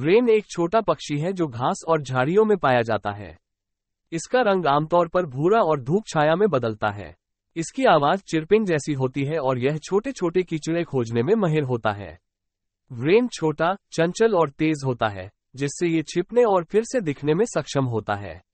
Wren एक छोटा पक्षी है जो घास और झाड़ियों में पाया जाता है इसका रंग आमतौर पर भूरा और धूप छाया में बदलता है इसकी आवाज चिरपिंग जैसी होती है और यह छोटे छोटे कीचड़े खोजने में महिर होता है व्रेन छोटा चंचल और तेज होता है जिससे ये छिपने और फिर से दिखने में सक्षम होता है